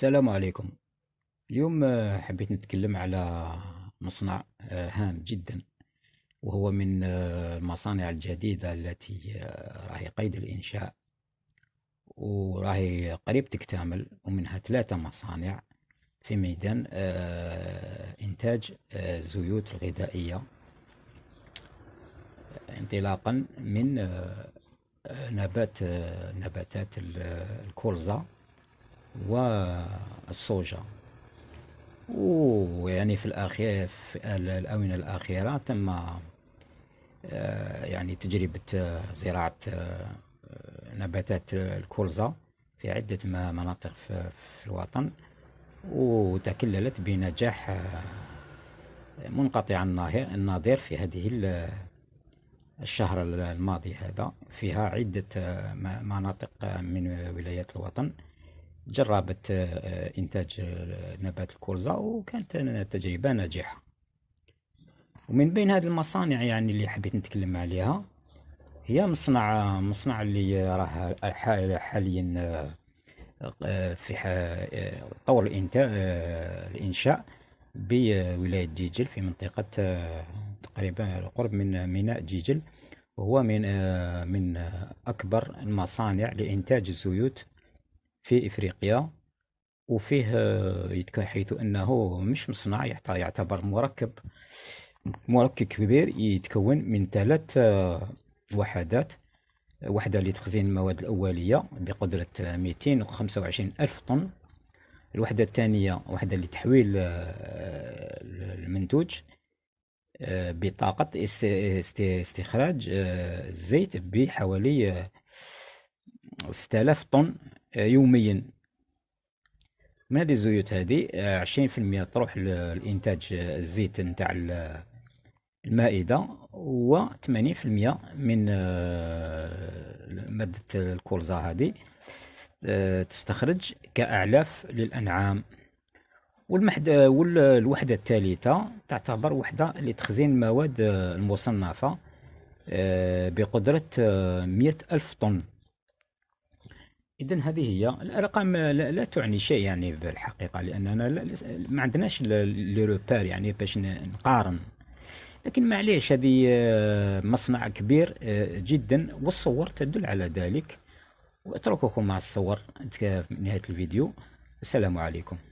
السلام عليكم اليوم آه، حبيت نتكلم على مصنع آه، هام جدا وهو من آه، المصانع الجديدة التي راهي قيد الإنشاء وراهي قريب تكتمل ومنها ثلاثة مصانع في ميدان إنتاج الزيوت الغذائية انطلاقا من نبات نباتات الكولزا والصوجة ويعني في الأخير في الآونة الأخيرة تم آه، يعني تجربة آه، زراعة آه، نباتات الكولزا في عدة مناطق في الوطن وتكللت بنجاح منقطع النظير في هذه الشهر الماضي هذا فيها عدة مناطق من ولايات الوطن جربت آه، آه، إنتاج آه، نبات الكرزة وكانت تجربة ناجحة ومن بين هذه المصانع يعني اللي حبيت نتكلم عليها هي مصنع مصنع اللي راه حاليا في طور الإنشاء بولاية جيجل في منطقة تقريبا قرب من ميناء جيجل وهو من من أكبر المصانع لإنتاج الزيوت في افريقيا وفيه آه، حيث انه مش مصنع يعتبر مركب مركب كبير يتكون من ثلاث آه، وحدات وحدة لتخزين المواد الأولية بقدرة 225 آه، ألف طن الوحدة الثانية وحدة لتحويل المنتوج بطاقة استخراج الزيت بحوالي 6000 طن آه، يوميا من هذه الزيوت هذه آه، عشرين في المية تروح لإنتاج الزيت نتاع المائدة و ثمانين في المية من آه، مادة الكولزا هذه تستخرج كأعلاف للأنعام والوحدة الثالثة تعتبر وحدة لتخزين المواد المصنفة بقدرة مئة ألف طن اذا هذه هي الارقام لا تعني شيء يعني بالحقيقه لاننا ما عندناش لي روبير يعني باش نقارن لكن معليش هذه آه، مصنع كبير آه، جدا والصور تدل على ذلك واترككم مع الصور في نهايه الفيديو والسلام عليكم